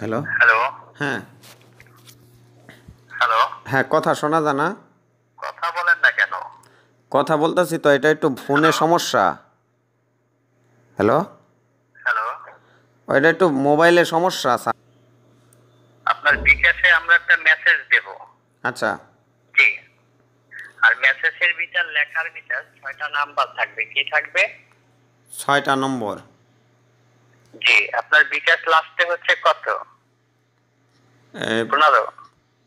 Hello hello হ্যাঁ hello হ্যাঁ কথা শোনা যায় না কথা বলেন না কেন কথা বলতেছি তো এটা একটু ফোনে সমস্যা হ্যালো হ্যালো এটা একটু মোবাইলে সমস্যা আছে আপনার বিকাশে আমরা একটা মেসেজ দেব আচ্ছা জি আর মেসেজের ভিতর লেখার ভিতর ছয়টা নাম্বার থাকবে কি থাকবে ছয়টা নম্বর জি আপনার বিকাশ লাস্টে হচ্ছে কত পনেরো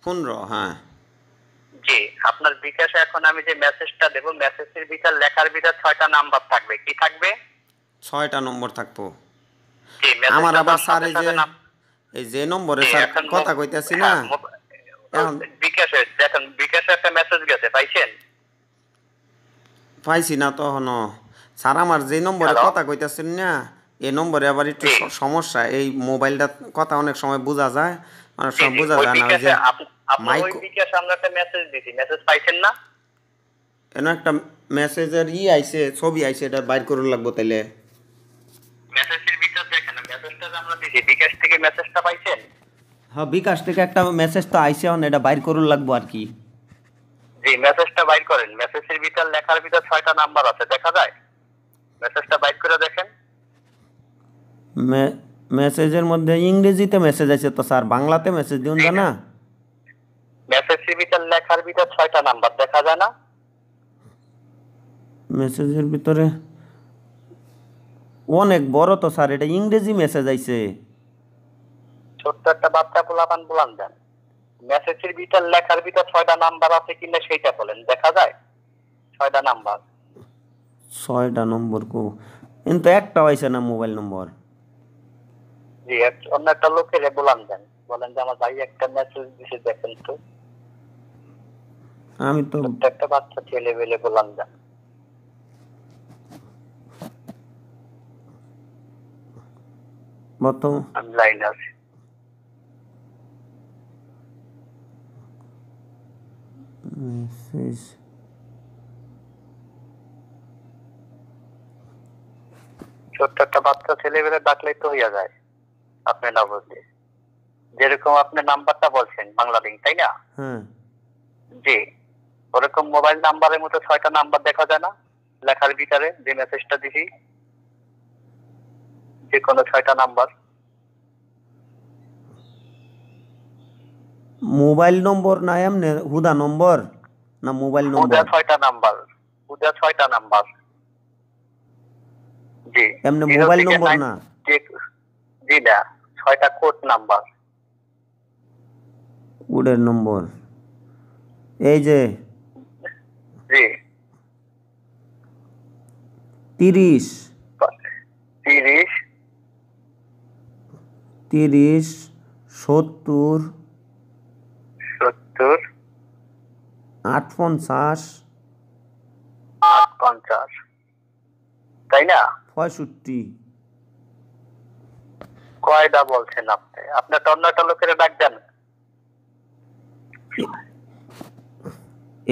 পনেরো হ্যাঁ জি আপনার বিকাশে এখন আমি যে মেসেজটা দেব মেসেজের ভিতর লেখার ভিতর ছয়টা নাম্বার থাকবে কি থাকবে ছয়টা নম্বর থাকবো আমার আবার স্যার এই যে এই যে নম্বরে স্যার কথা কইতাছি না হ্যাঁ, বিকাশে দেখেন বিকাশে একটা মেসেজ গেছে পাইছেন পাইছি না তখনও স্যার আমার যে নম্বরে কথা কইতাছেন না এ নম্বরে আবার একটু সমস্যা এই মোবাইলটা কথা অনেক সময় বোঝা যায় মানে সব বোঝা যায় না যে মাইক বিকাশ আমরা একটা মেসেজ দিছি মেসেজ পাইছেন না এন একটা মেসেজের ই আইছে ছবি আইছে এটা বাইর করে লাগবে তাইলে মেসেজের ভিতর দেখেন মেসেজটা আমরা দিছি বিকাশ থেকে মেসেজটা পাইছেন হ্যাঁ বিকাশ থেকে একটা মেসেজ তো আইছে অন এটা বাইর করুন লাগবো আর কি জি মেসেজটা বাইর করেন মেসেজের ভিতর লেখার ভিতর ছয়টা নাম্বার আছে দেখা যায় মেসেজটা বাইর করে দেখেন মেসেজের মধ্যে ইংরেজিতে মেসেজ আছে তো স্যার বাংলাতে মেসেজ দিন না মেসেজের ভিতর লেখার ভিতর ছয়টা নাম্বার দেখা যায় না মেসেজের ভিতরে অনেক বড় তো স্যার এটা ইংরেজি মেসেজ আইছে ছোট্ট একটা বাচ্চা পোলাপান বলান দেন মেসেজের ভিতর লেখার ভিতর ছয়টা নাম্বার আছে কিনা সেইটা বলেন দেখা যায় ছয়টা নাম্বার ছয়টা নম্বর কো কিন্তু একটা আইছে না মোবাইল নম্বর জি অন্য একটা লোকের বলান দেন বলেন যে আমার ভাই একটা মেসেজ দিছে দেখেন তো আমি তো একটা বাচ্চা ছেলে বেলে বলান দেন মতো আমি লাইন মেসেজ ছোট্ট একটা বাচ্চা ছেলে বেলে ডাকলেই তো হইয়া যায় আপনি না যেরকম আপনি নাম্বারটা বলছেন তাই না জি ওরকম মোবাইল নাম্বারের মতো ছয়টা নাম্বার দেখা যায় না লেখার ভিতরে যে মেসেজটা দিছি যে কোনো ছয়টা নাম্বার মোবাইল নম্বর না এমনি হুদা নম্বর না মোবাইল নম্বর হুদা ছয়টা নাম্বার হুদা ছয়টা নাম্বার জি এমনি মোবাইল নম্বর না জি না ছয়টা কোড নাম্বার কোডের নম্বর এই যে জি তিরিশ তিরিশ তিরিশ সত্তর সত্তর আট পঞ্চাশ আট পঞ্চাশ তাই না পঁয়ষট্টি কয়দা বলছেন আপনি আপনার টর্নেটো লোকেরা ডাক দেন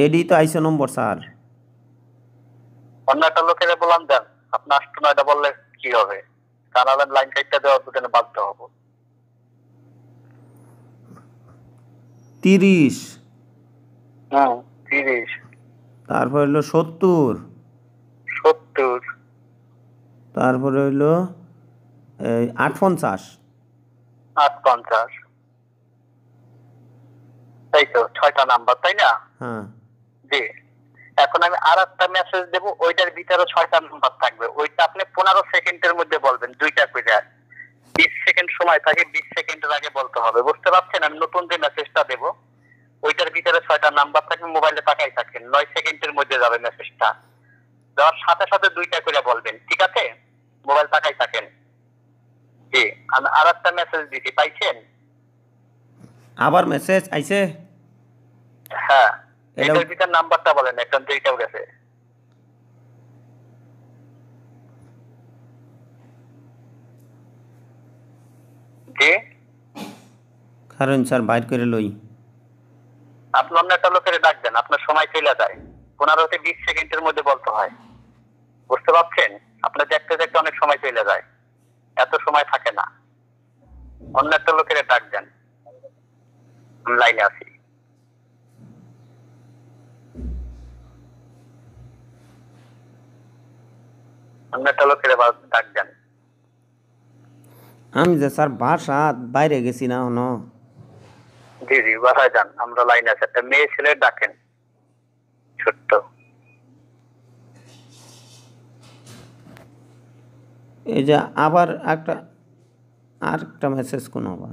এডি তো আইসো নম্বর স্যার টর্নেটো লোকেরা বললাম দেন আপনি আসতো না এটা বললে কি হবে তারা লাইন কাটতে দেওয়ার দুজনে বাধ্য হবো তিরিশ হ্যাঁ, তিরিশ তারপর হলো সত্তর সত্তর তারপরে হলো তাই তো ছয়টা নাম্বার তাই না হ্যাঁ এখন আমি আর একটা মেসেজ দেব ওইটার ভিতরে ছয়টা নাম্বার থাকবে ওইটা আপনি পনেরো সেকেন্ডের মধ্যে বলবেন দুইটা করে বিশ সেকেন্ড সময় থাকে বিশ সেকেন্ডের আগে বলতে হবে বুঝতে পারছেন আমি নতুন যে মেসেজটা দেব ওইটার ভিতরে ছয়টা নাম্বার থাকবে মোবাইলে তাকাই থাকেন নয় সেকেন্ডের মধ্যে যাবে মেসেজটা যাওয়ার সাথে সাথে দুইটা করে বলবেন ঠিক আছে মোবাইল তাকাই থাকেন আর একটা মেসেজ দিতে পাইছেন আবার মেসেজ আইছে হ্যাঁ নাম্বারটা বলেন এখন গেছে কারণ স্যার বাইর করে লই আপনি অন্য একটা লোকের ডাক দেন আপনার সময় চলে যায় পনেরো থেকে বিশ সেকেন্ডের মধ্যে বলতে হয় বুঝতে পারছেন আপনার দেখতে দেখতে অনেক সময় চলে যায় অন্য একটা লোকের ডাক দেন লাইনে আছি অন্য একটা লোকের ডাক দেন আমি যে স্যার বাসা বাইরে গেছি না হন জি জি বাসায় যান আমরা লাইনে আছি একটা মেয়ে ছেলে ডাকেন ছোট্ট এই যে আবার একটা আর একটা মেসেজ কোন হবে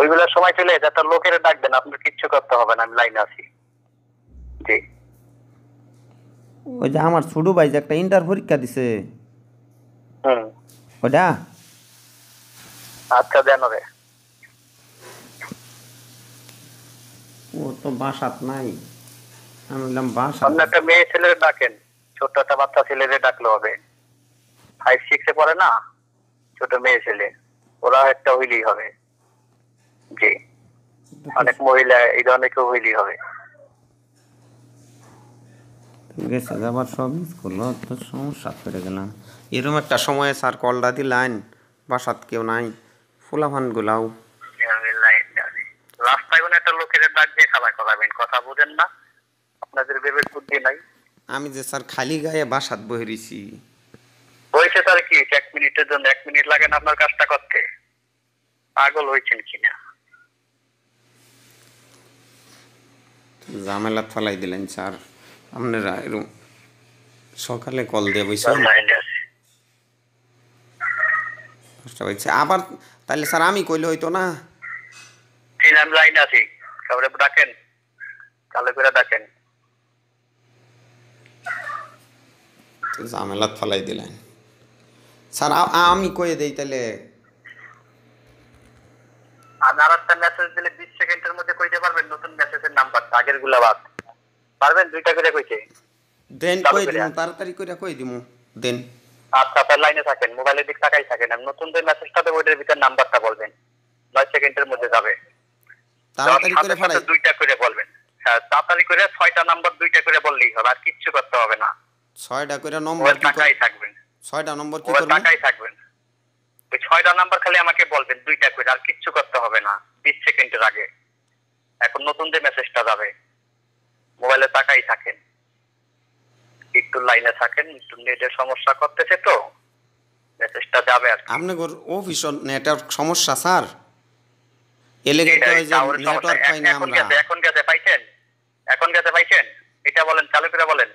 ওইগুলোর সময় চলে তার লোকের ডাকবেন আপনি কিচ্ছু করতে হবে না আমি লাইনে আছি ওই যে আমার ছোট ভাই যে একটা ইন্টার পরীক্ষা দিছে হুম ওটা আচ্ছা দেন রে ও তো বাসাত নাই আমি বললাম বাসা আপনি একটা মেয়ে ছেলে ডাকেন ছোট একটা বাচ্চা ছেলেরে ডাকলে হবে ফাইভ সিক্সে পড়ে না ছোট মেয়ে ছেলে ওরা একটা হুইলি হবে জি অনেক মহিলা এই ধরনের কেউ হুইলি হবে আবার সব করলো তো সমস্যা করে গেলাম এরকম একটা সময়ে স্যার কলটা দিলেন বাসাত কেউ নাই ফুলাফান গুলাও রাস্তায় একটা লোকের কথা না আপনাদের আমি যে স্যার খালি গায়ে বাসাত বহিরিছি হয়েছে তার কি এক মিনিটের জন্য এক মিনিট লাগে না আপনার কাজটা করতে পাগল হয়েছেন কিনা ঝামেলা ফলাই দিলেন স্যার আপনারা এরকম সকালে কল দিয়ে বসেন আবার তাহলে স্যার আমি কইলে হইতো না আমি লাইন আছি সবাই ডাকেন কালো করে ডাকেন ঝামেলা ফলাই দিলেন স্যার আমি কয়ে দেই তাহলে আরেকটা মেসেজ দিলে 20 সেকেন্ডের মধ্যে কইতে পারবেন নতুন মেসেজের নাম্বারটা আগের গুলা বাদ পারবেন দুইটা করে কইতে দেন কই তাড়াতাড়ি করে কই দিমু দেন আচ্ছা লাইনে থাকেন মোবাইলের দিক তাকাই থাকেন আমি নতুন যে মেসেজটা দেব ওইটার ভিতর নাম্বারটা বলবেন 9 সেকেন্ডের মধ্যে যাবে তাড়াতাড়ি করে ফাড়াই দুইটা করে বলবেন হ্যাঁ তাড়াতাড়ি করে ছয়টা নাম্বার দুইটা করে বললেই হবে আর কিচ্ছু করতে হবে না ছয়টা করে নম্বর তাকাই থাকবেন ছয়টা নম্বর কি করবেন টাকাই থাকবেন ওই ছয়টা নাম্বার খালি আমাকে বলবেন দুইটা করে আর কিচ্ছু করতে হবে না 20 সেকেন্ডের আগে এখন নতুন যে মেসেজটা যাবে মোবাইলে তাকাই থাকেন একটু লাইনে থাকেন একটু নেটের সমস্যা করতেছে তো মেসেজটা যাবে আর আপনি গোর অফিস নেটওয়ার্ক সমস্যা স্যার এলে গেতে হয় যে নেটওয়ার্ক পাই না আমরা এখন গেছে পাইছেন এখন গেছে পাইছেন এটা বলেন চালু করে বলেন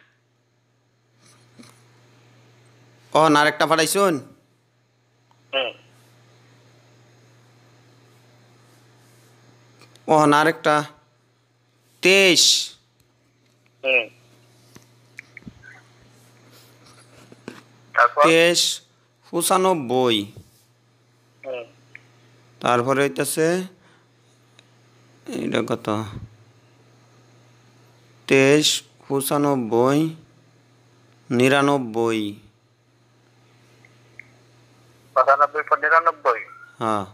ও না আরেকটা ফাটাইছুন হ্যাঁ। ও না আরেকটা তেইশ হ্যাঁ। তেইশ পঁচানব্বই হ্যাঁ। তারপরে হইতেছে এটা কত তেইশ পঁচানব্বই নিরানব্বই পঁচানব্বই নিরানব্বই হ্যাঁ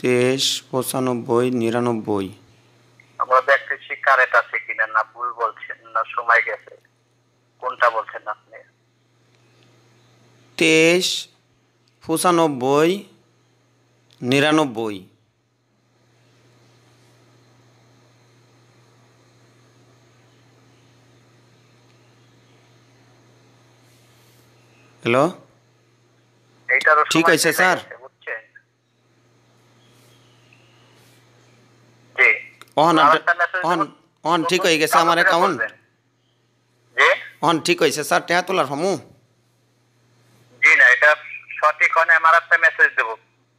তেইশ পঁচানব্বই নিরানব্বই আমরা আছে কিনা না ভুল বলছেন না সময় গেছে কোনটা বলছেন আপনি তেইশ পঁচানব্বই নিরানব্বই হ্যালো ঠিক আছে স্যার অন ঠিক হয়ে গেছে আমার অ্যাকাউন্ট অন ঠিক হয়েছে স্যার টেয়া তোলার হমু জি না এটা সঠিক হন আমার একটা মেসেজ দেব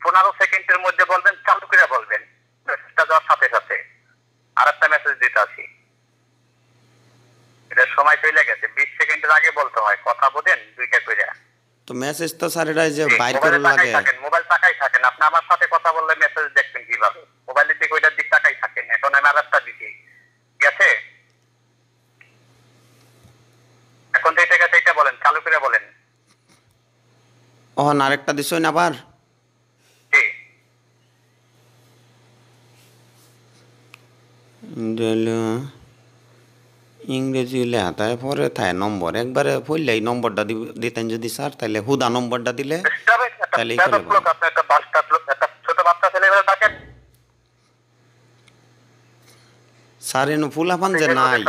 পনেরো সেকেন্ডের মধ্যে বলবেন চালু করে বলবেন মেসেজটা যাওয়ার সাথে সাথে আর একটা মেসেজ দিতে এটা সময় চলে গেছে বিশ সেকেন্ডের আগে বলতে হয় কথা বলেন দুইটা করে তো মেসেজ তো স্যার এটা যে বাইর করে লাগে মোবাইল তাকাই থাকেন আপনি আমার সাথে কথা বললে মেসেজ দেখবেন কিভাবে মোবাইলের দিকে ওইটার দিক তাকাই থাকেন এখন আমি আরেকটা দিছি ঠিক আছে এখন তো এটা কাছে এটা বলেন চালু করে বলেন ওহন আরেকটা দিছো না আবার জি ইংরেজি লেহাতায় হ্যাঁ, পরে থায় নম্বর একবারে এই নম্বরটা দিতেন যদি স্যার তাহলে হুদা নম্বরটা দিলে তাহলে স্যার এনু ফুলা পান যে নাই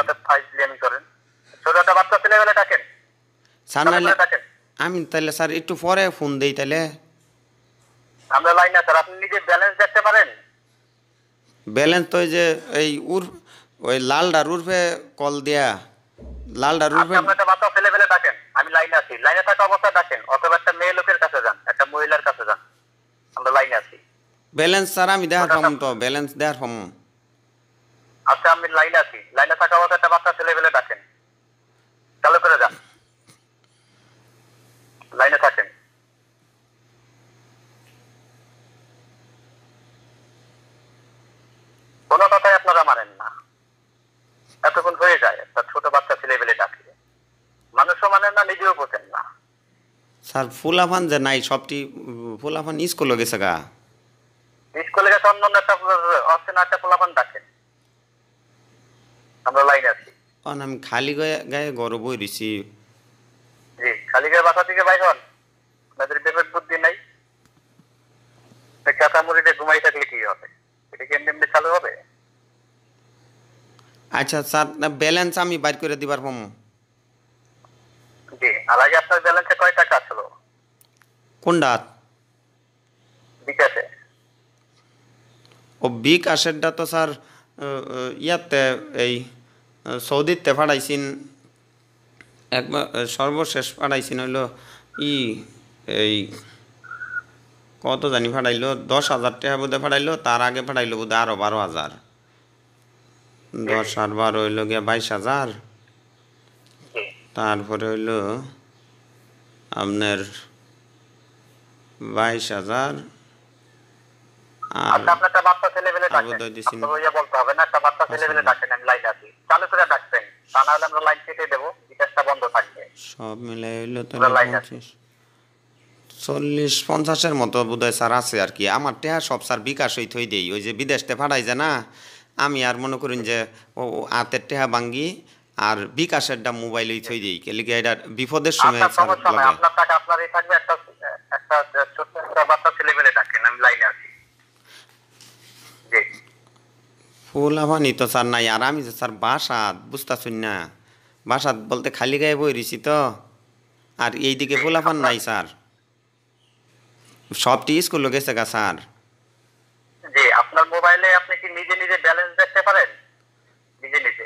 স্যার আমি তাহলে স্যার একটু পরে ফোন দেই তাহলে আমরা লাইন না স্যার আপনি নিজে ব্যালেন্স দেখতে পারেন ব্যালেন্স তো যে এই উর ওই লাল ডারুরফে কল দিয়া লাল ডারুরফে আপনাদের মাথা ফেলে ফেলে থাকেন আমি লাইনে আছি লাইনে থাকা অবস্থায় থাকেন অথবা একটা মেয়ে লোকের কাছে যান একটা মহিলার কাছে যান আমরা লাইনে আছি ব্যালেন্স স্যার আমি দেখার পাম আচ্ছা, তো ব্যালেন্স দেখার পাম আচ্ছা আমি লাইনে আছি লাইনে থাকা অবস্থায় একটা বাচ্চা ছেলে ফেলে থাকেন চালু করে যান লাইনে থাকেন কোনো কথাই আপনারা মানেন স্যার ফুল আফান যে নাই সবটি ফুল ফুলাফান স্কুলে গেছে গা স্কুলে গেছে অন্য অন্য সব অচেনা একটা আফান থাকে আমরা লাইনে আছি অন আমি খালি গায়ে গায়ে গর্ব হইছি জি খালি গায়ে বাসা থেকে বাইর হন আপনাদের বিবেক বুদ্ধি নাই কাঁচা মুড়িতে ঘুমাই থাকলে কি হবে এটা কি এমনি চালু হবে আচ্ছা স্যার ব্যালেন্স আমি বাইর করে দিবার পাবো জি আলাদা আপনার ব্যালেন্সে কয় টাকা কোন দাঁত ও বিকাশের ডা তো স্যার ইয়াতে এই সৌদিতে ফাড়াইছিন একবার সর্বশেষ ফাড়াইছিন হইল ই এই কত জানি ফাড়াইলো দশ হাজার টাকা বোধহয় ফাড়াইলো তার আগে ফাড়াইলো বোধে আরো বারো হাজার দশ আর বারো হইল গিয়া বাইশ হাজার তারপরে হইল আপনার বাইশ হাজার আচ্ছা, ইয়ে আমি আর আমার টেহা সব স্যার বিকাশ থই দেই ওই যে না আমি আর মনে করেন যে আতের হাতের টেহা ভাঙ্গি আর বিকাশের মোবাইল থই দেই এটা বিপদের সময় আপনার টাকা আপনার থাকবে একটা একটা ছোট্ট তো স্যার নাই আর আমি যে স্যার বাসাত বুঝতেছুন না বাসাত বলতে খালি গায়ে বই রিছি তো আর নাই স্যার সবটি গেছে গা স্যার জি আপনার মোবাইলে আপনি কি নিজে নিজে ব্যালেন্স দেখতে পারেন নিজে নিজে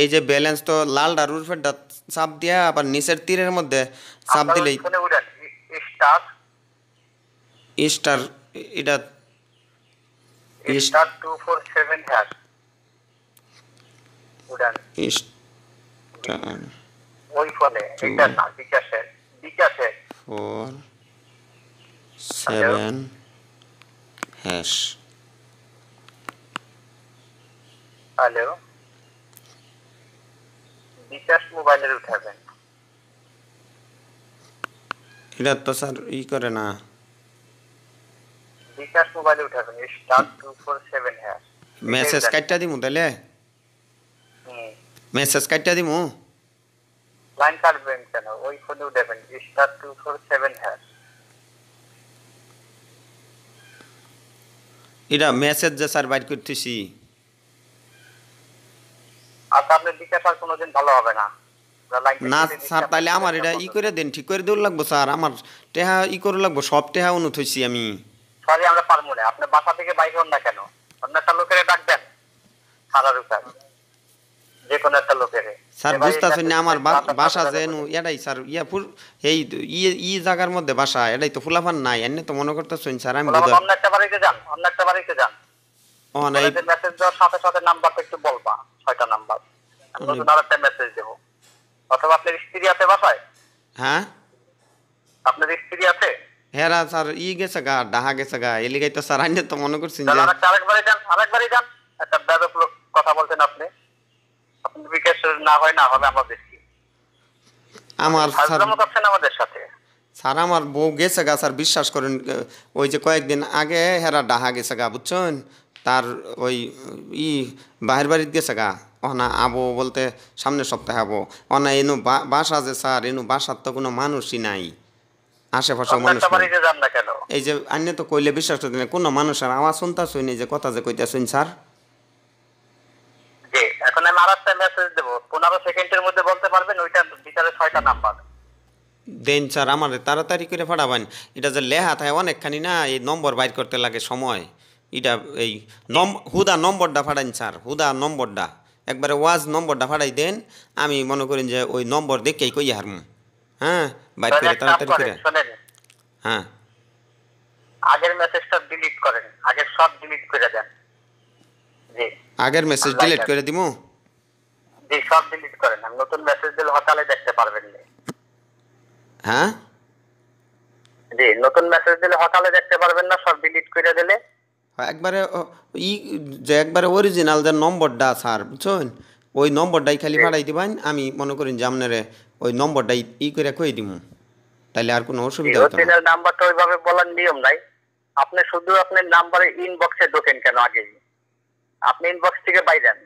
এই যে ব্যালেন্স তো লাল ডারুর ফেডটা চাপ দিয়া আবার নিচের তীরের মধ্যে চাপ দিলেই স্টার এ স্টার এটা star two four seven hash উড়ান ওই ফলে এটা না বিকাশের বিকাশের four seven hash hello bKash মোবাইলের উঠাবেন এটা তো স্যার ই করে না বিকাশ মোবাইলে উঠাবেন স্টার হ্যাঁ। মেসেজ কাটটা দিমু তাহলে মেসেজ কাটটা দিমু লাইন কাটবেন কেন ওই ফোনে উঠাবেন স্টার সেভেন হ্যাশ এটা মেসেজ যে স্যার বাইর করতেছি আর আচ্ছা, আপনি বিকাশ আর কোনোদিন ভালো হবে না না স্যার তাহলে আমার এটা ই করে দেন ঠিক করে দেওয়া লাগবো স্যার আমার টেহা ই করে লাগবো সব টেহা অনুত থইছি আমি সরি আমরা পারবো না আপনি বাসা থেকে বাইরে হন না কেন অন্য একটা লোকের ডাক দেন সারা যে একটা লোকের স্যার না আমার বাসা যেন এটাই স্যার ইয়া ফুল এই ই জায়গার মধ্যে বাসা এটাই তো ফুলাফান নাই এমনি তো মনে করতেছেন স্যার আমি একটা বাড়িতে যান অন্য একটা বাড়িতে যান ও না মেসেজ সাথে সাথে নাম্বারটা একটু বলবা ছয়টা নাম্বার মেসেজ অথবা আপনার স্ত্রী আছে বাসায় হ্যাঁ আপনার স্ত্রী আছে হ্যাঁ স্যার ই গেছে গা ডাহা গেছে গা স্যার আইনে তো মনে করছি যে আরেকবারই যান আরেকবারই যান একটা ব্যাপক কথা বলছেন আপনি আপনি বিকাশ না হয় না হবে আমার স্যার আমাদের সাথে স্যার আমার বউ গেছে গা স্যার বিশ্বাস করেন ওই যে কয়েকদিন আগে হেরা ডাহা গেছে গা বুঝছেন তার ওই ই বাহির বাড়িতে গেছে গা অনা আবো বলতে সামনের সপ্তাহে আবো অনা এনু বাসা যে স্যার এনু বাসার তো কোনো মানুষই নাই আশেপাশে মানুষ এই যে আন্য তো কইলে বিশ্বাস করতে কোনো মানুষের আওয়াজ শুনতে শুনি যে কথা যে কইতে শুন স্যার পনেরো সেকেন্ডের মধ্যে বলতে পারবেন ছয়টা নাম্বার দেন স্যার আমার তাড়াতাড়ি করে ফাটাবেন এটা যে লেহা থাকে অনেকখানি না এই নম্বর বাইর করতে লাগে সময় এটা এই হুদা নম্বরটা ফাটাইন স্যার হুদা নম্বরটা একবারে ওয়াজ নম্বরটা ফাটাই দেন আমি মনে করি যে ওই নম্বর দেখেই কই হারমু হ্যাঁ বাইর করে তাড়াতাড়ি করে হ্যাঁ আগের মেসেজটা ডিলিট করেন আগে সব ডিলিট করে দেন জি আগের মেসেজ ডিলিট করে দিমু জি সব ডিলিট করেন আমি নতুন মেসেজ দিলে হতালে দেখতে পারবেন না হ্যাঁ জি নতুন মেসেজ দিলে হতালে দেখতে পারবেন না সব ডিলিট করে দিলে হ্যাঁ, একবারে ই যে একবারে অরিজিনাল যে নম্বরটা স্যার বুঝছেন ওই নম্বরটাই খালি হ্যাঁ। পাঠাই দিবেন আমি মনে করি যে আপনারে ওই নম্বরটাই ই করে কই দিব তাহলে আর কোনো অসুবিধা হবে না নাম্বারটা ওইভাবে বলার নিয়ম নাই আপনি শুধু আপনার নাম্বারে ইনবক্সে ঢোকেন কেন আগে আপনি ইনবক্স থেকে বাইরেন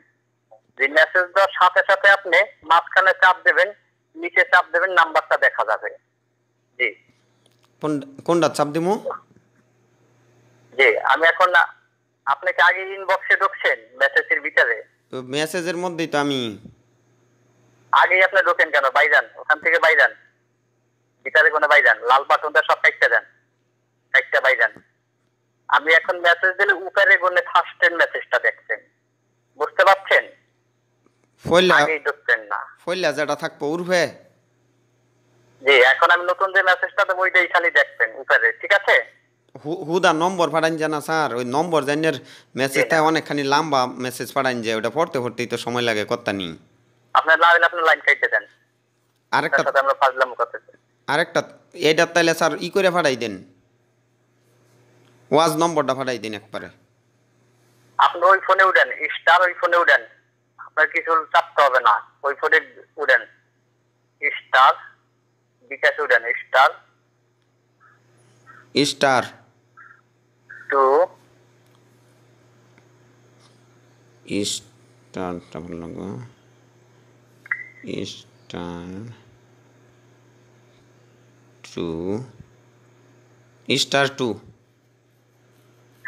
যে মেসেজ দেওয়ার সাথে সাথে আপনি মাঝখানে চাপ দেবেন নিচে চাপ দেবেন নাম্বারটা দেখা যাবে জি কোন কোনটা চাপ দিব জি আমি এখন আপনাকে আগে ইনবক্সে ঢুকছেন মেসেজের ভিতরে তো মেসেজের মধ্যেই তো আমি আগেই আপনি ঢোকেন কেন বাইজান ওখান থেকে বাইজান ভিতরে কোনো বাইজান লাল বাটনটা সব একটা দেন একটা বাইজান আমি এখন মেসেজ দিলে উপরে গুনে ফার্স্ট এর মেসেজটা দেখছেন বুঝতে পারছেন ফইলা আগেই ঢুকছেন না ফইলা যেটা থাকবো উর্ভে জি এখন আমি নতুন যে মেসেজটা তো ওইটাই খালি দেখছেন উপরে ঠিক আছে হুদা নম্বর পাঠান যে না স্যার ওই নম্বর জানের মেসেজটা অনেকখানি লম্বা মেসেজ পাঠান যে ওটা পড়তে পড়তেই তো সময় লাগে কত্তা নি আপনার লাইন আপনি আপনার লাইন কাটতে দেন আরেকটা আমরা ফাজলাম করতেছি আরেকটা এইটা তাহলে স্যার ই করে পাঠাই দেন ওয়াজ নম্বরটা পাঠাই দিন একবারে আপনি ওই ফোনে উঠেন স্টার ওই ফোনে উঠেন আপনার কিছু চাপতে হবে না ওই ফোনে উঠেন স্টার বিকাশ উঠেন স্টার স্টার টু ভালো লাগবে টু টু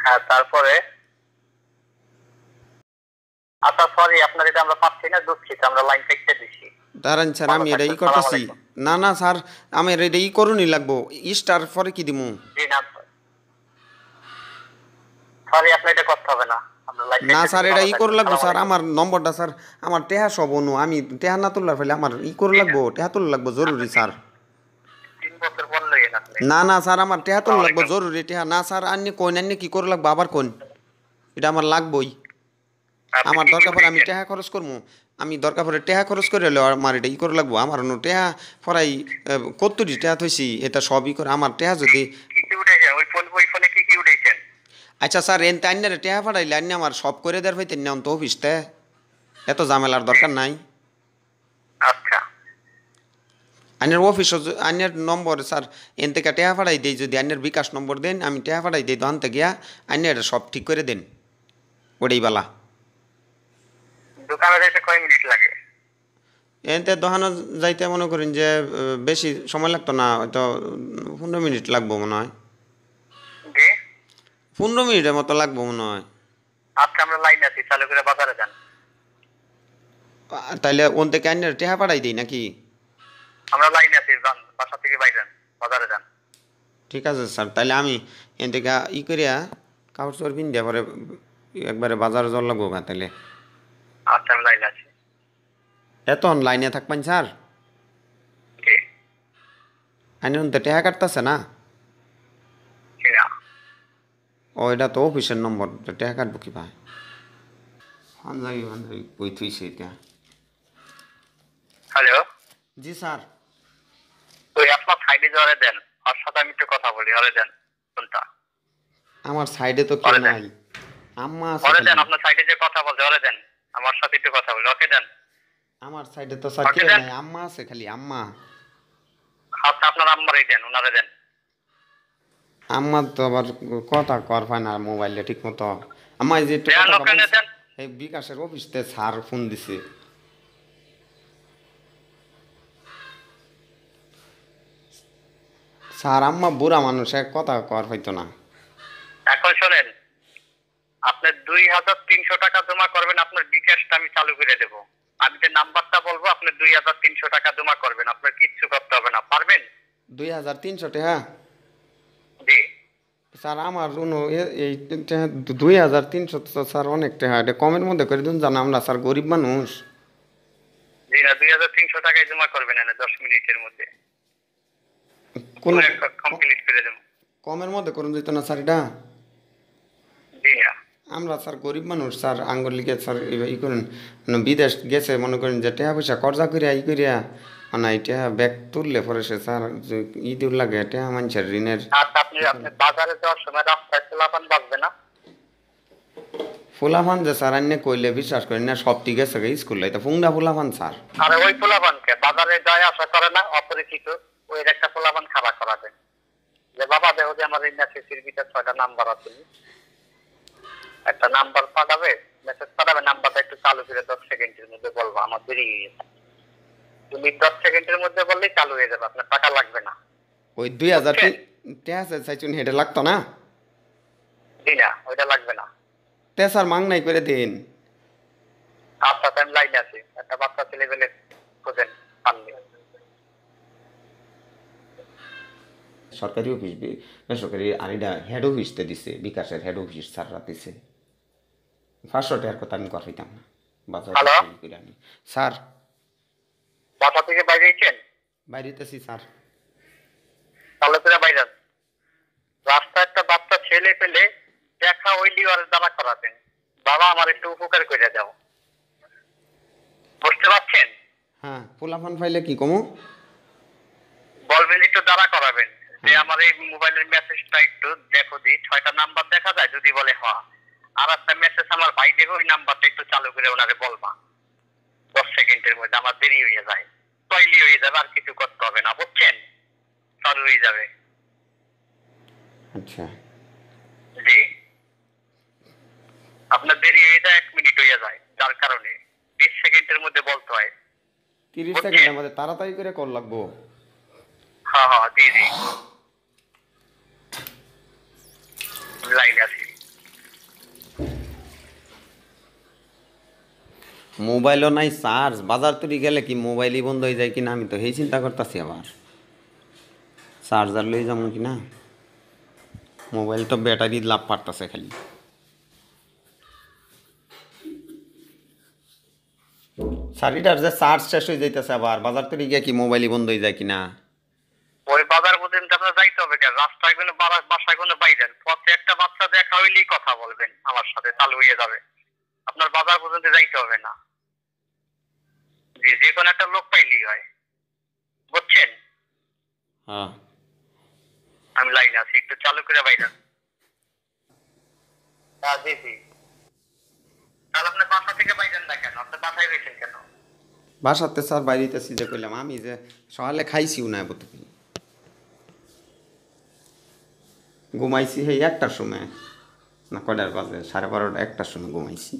হ্যাঁ তারপরে আচ্ছা সরি আপনার এটা আমরা পাচ্ছি না দুঃখিত আমরা লাইন কেটে দিছি দাঁড়ান স্যার আমি এটা ই করতেছি না না স্যার আমি এটা ই করুনই লাগবো স্টার পরে কি দিমু জি না না স্যার এটা ই করে লাগবো স্যার আমার নম্বরটা স্যার আমার টেহা সব অনু আমি টেহা না ফেলে আমার ই করে লাগবো টেহা লাগবো জরুরি স্যার না না স্যার আমার টেহা লাগবো জরুরি টেহা না স্যার কোন কি করে লাগবো আবার কোন এটা আমার লাগবই আমার দরকার পরে আমি টেহা খরচ করবো আমি দরকার পরে টেহা খরচ করে হলেও আমার এটা ই করে লাগবো আমার অন্য টেহা ফরাই কত্তুরি টেহা থইছি এটা ই করে আমার টেহা যদি আচ্ছা স্যার এনতে আন্য টেহা ফাটাইলে আন্য আমার সব করে দেওয়ার হইতে নিয়ন তো অফিসতে এত ঝামেলার দরকার নাই আচ্ছা। আইনের অফিস আইনের নম্বর স্যার এন থেকে টেহা ফাড়াই দিই যদি আইনের বিকাশ নম্বর দেন আমি টেহা ফাড়াই দিই দোকান থেকে গিয়া আইনের সব ঠিক করে দেন ওটাই বালা এনতে দোহানো যাইতে মনে করেন যে বেশি সময় লাগতো না হয়তো পনেরো মিনিট লাগবো মনে হয় পনেরো মিনিটের মতো লাগবে মনে হয় আজকে আমরা লাইন আছি চালু করে বাজারে যান তাহলে ওন থেকে আইনের টেহা পাঠাই দিই নাকি আমরা লাইন আছি যান বাসা থেকে বাইরে যান বাজারে যান ঠিক আছে স্যার তাইলে আমি এন থেকে ই করিয়া কাপড় চোর কিন পরে একবারে বাজারে জল লাগবো না তাহলে আচ্ছা লাইন আছি এত লাইনে থাকবেন স্যার আইনের তো টেহা কাটতেছে না ও এটা তো অফিসের নম্বর টেকা কাটবো কি ভাই হানজাগি হানজাগি কই থইছে এটা হ্যালো জি স্যার ওই আপনার সাইডে যাওয়ারে দেন আর সাথে আমি একটু কথা বলি আরে দেন কোনটা আমার সাইডে তো কেউ নাই আম্মা আছে দেন আপনার সাইডে যে কথা বলছে আরে দেন আমার সাথে একটু কথা বলি ওকে দেন আমার সাইডে তো স্যার কেউ নাই আম্মা আছে খালি আম্মা হাতটা আচ্ছা, আপনার আম্মারই দেন উনারে দেন আমার তো আবার কথা কর পায় না মোবাইলে ঠিক মতো আমার যে এই বিকাশের অফিসতে স্যার ফোন দিছে স্যার আম্মা বুড়া মানুষ এক কথা কর হইতো না এখন শোনেন আপনি দুই হাজার তিনশো টাকা জমা করবেন আপনার বিকাশটা আমি চালু করে দেব আমি যে নাম্বারটা বলবো আপনি দুই হাজার তিনশো টাকা জমা করবেন আপনার কিচ্ছু করতে হবে না পারবেন দুই হাজার তিনশো টাকা হ্যাঁ। স্যার আমার এই দুই হাজার তিনশো তো স্যার অনেক টাকা এটা কমের মধ্যে করে দিন জানা আমরা স্যার গরিব মানুষ স্যার মানে বিদেশ গেছে মনে করেন যে টাকা পয়সা কর্জা করিয়া ই করিয়া না এটা ব্যাগ তুললে পরে সে স্যার ঈদ লাগে এটা মানুষের ঋণের আচ্ছা, যে স্যার কইলে বিশ্বাস করেন না সব ঠিক আছে ফুংডা স্যার আরে ওই বাজারে যায় আশা করে না অপরিচিত ওই একটা ফুলাপান খাড়া করা যে বাবা দেহ যে আমার ঋণা শিশির ভিতরে ছয়টা নাম্বার আছে একটা নাম্বার পাঠাবে মেসেজ পাঠাবে নাম্বারটা একটু চালু করে দশ সেকেন্ডের মধ্যে বলবো আমার বেরিয়ে গেছে তুমি দশ সেকেন্ডের মধ্যে বললেই চালু হয়ে যাবে আপনার টাকা লাগবে না ওই দুই হাজার লাগতো না জি না ওইটা লাগবে না মাং নাই করে দিন আচ্ছা একটা বাচ্চা ছেলে খোঁজেন সরকারি অফিস বেসরকারি আনিডা হেড অফিসতে দিছে বিকাশের হেড অফিস স্যাররা দিছে শর্ট এর কথা আমি কথা হইতাম না বাজার স্যার বাসা থেকে বাইরে আছেন স্যার তাহলে বাইরে একটা বাচ্চা ছেলে পেলে দেখা দ্বারা করাতেন বাবা আমার একটু উপকার করে দাও বুঝতে পারছেন হ্যাঁ ফাইলে কি কমো বলবেন একটু দ্বারা করাবেন যে হ্যাঁ। আমার এই মোবাইলের মেসেজটা একটু দেখো দি ছয়টা নাম্বার দেখা যায় যদি বলে হ্যাঁ আর একটা মেসেজ আমার ভাই দেখো ওই নাম্বারটা একটু চালু করে ওনারে বলবা দশ সেকেন্ডের মধ্যে আমার দেরি হয়ে যায় তৈলি হয়ে যাবে আর কিছু করতে হবে না বুঝছেন চালু হয়ে যাবে আচ্ছা জি আপনার দেরি হয়ে যায় এক মিনিট হয়ে যায় যার কারণে বিশ সেকেন্ডের মধ্যে বলতে হয় তিরিশ সেকেন্ডের মধ্যে তাড়াতাড়ি করে কল লাগবো হ্যাঁ হ্যাঁ জি জি লাইনে আছি মোবাইলও নাই চার্জ বাজার তুলি গেলে কি মোবাইলই বন্ধ হয়ে যায় কিনা আমি তো সেই চিন্তা করতেছি আবার চার্জার লই যাবো কি না মোবাইল তো ব্যাটারি লাভ পারতেছে খালি সারিটার যে চার্জ শেষ হয়ে যাইতেছে আবার বাজার তুলি গিয়ে কি মোবাইলই বন্ধ হয়ে যায় কিনা আপনার বাজার পর্যন্ত যাইতে হবে না যে কোনো একটা লোক পাইলেই হয় বুঝছেন হ্যাঁ। আমি আছি একটু চালু করে বাইরে হ্যাঁ, যে সকালে খাইছিও না ঘুমাইছি সেই একটার সময় না কয়টার বাজে সাড়ে বারোটা একটার সময় ঘুমাইছি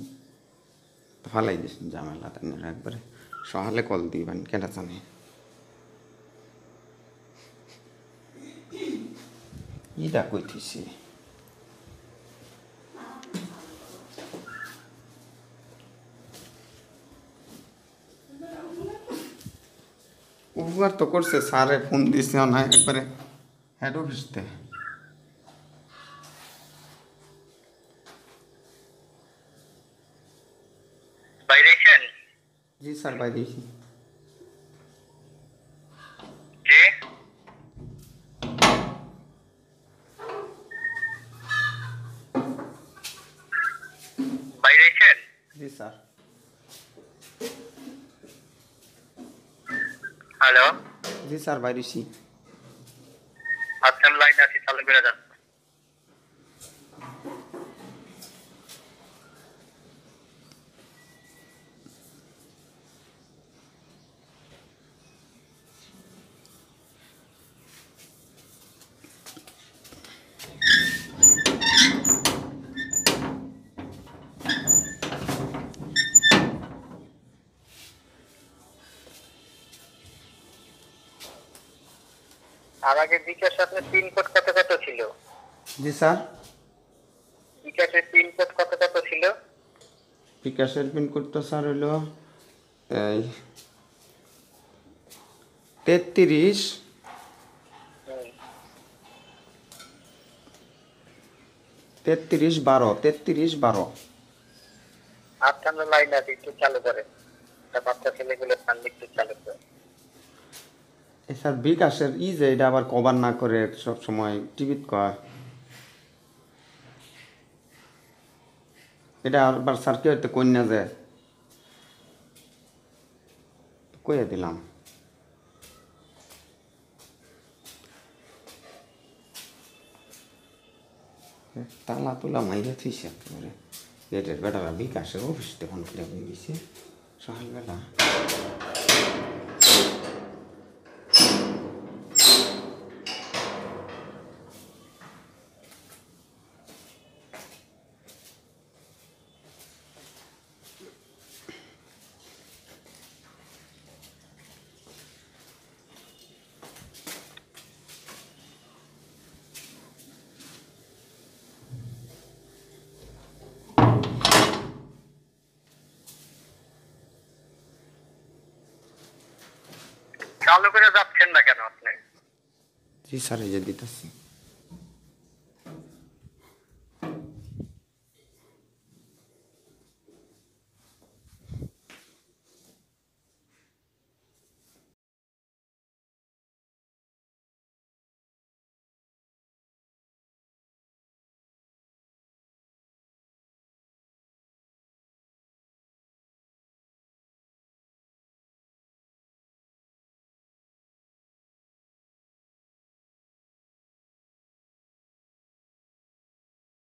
ফালাই দিস ঝামেলা তাই একবারে সাহালে কল দিবেন কেটা জানে ইটা কইতেছি উপকার তো করছে স্যারে ফোন দিছে না একবারে হেড অফিসতে सर्वादेशी जी सर হ্যালো জি স্যার বাইরেছি আপনার লাইন আছে চালু করে যান তার আগে পিন কোড কত কত ছিল জি স্যার পিন কোড কত কত ছিল পিন কোড তো স্যার হলো এই তেত্রিশ তেত্রিশ বারো তেত্রিশ বারো আটান্ন লাইন আছে একটু চালু করে বাচ্চা ছেলেগুলো সামনে একটু চালু করে এসার বিকাশের ই যে এটা আবার কভার না করে সব সময় টিভিত কয় এটা আবার স্যার কেউ হইতে কন্যা যে কয়ে দিলাম তালা তুলা মাইরে থুইছে একেবারে গেটের বেটারা বিকাশের অফিস তখন ফিরে গেছে সকালবেলা চালু করে যাচ্ছেন না কেন আপনি জি স্যার এই যে দিতেছি